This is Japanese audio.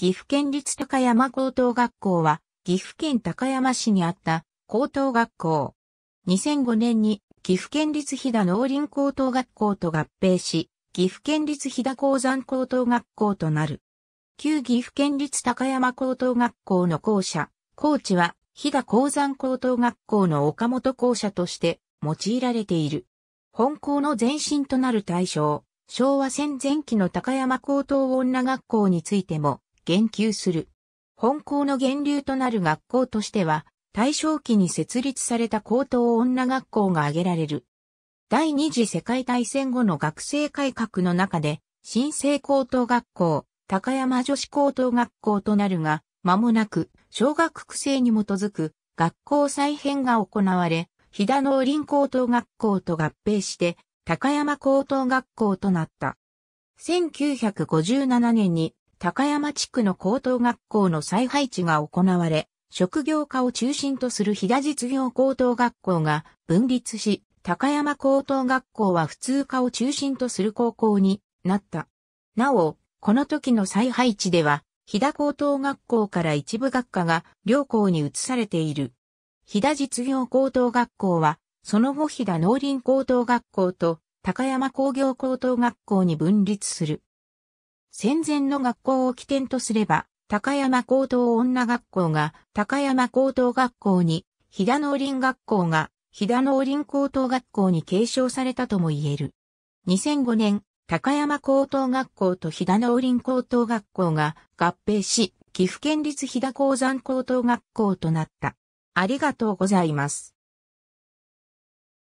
岐阜県立高山高等学校は、岐阜県高山市にあった高等学校。2005年に岐阜県立飛騨農林高等学校と合併し、岐阜県立飛騨鉱山高等学校となる。旧岐阜県立高山高等学校の校舎、校地は飛騨鉱山高等学校の岡本校舎として用いられている。本校の前身となる対象、昭和戦前期の高山高等女学校についても、言及する。本校の源流となる学校としては、大正期に設立された高等女学校が挙げられる。第二次世界大戦後の学生改革の中で、新生高等学校、高山女子高等学校となるが、間もなく、小学区制に基づく、学校再編が行われ、飛騨農林高等学校と合併して、高山高等学校となった。1957年に高山地区の高等学校の再配置が行われ、職業化を中心とする飛騨実業高等学校が分立し、高山高等学校は普通科を中心とする高校になった。なお、この時の再配置では、飛騨高等学校から一部学科が両校に移されている。飛騨実業高等学校は、その後飛騨農林高等学校と高山工業高等学校に分立する。戦前の学校を起点とすれば、高山高等女学校が高山高等学校に、飛騨農林学校が飛騨農林高等学校に継承されたとも言える。2005年、高山高等学校と飛騨農林高等学校が合併し、岐阜県立飛騨鉱山高等学校となった。ありがとうございます。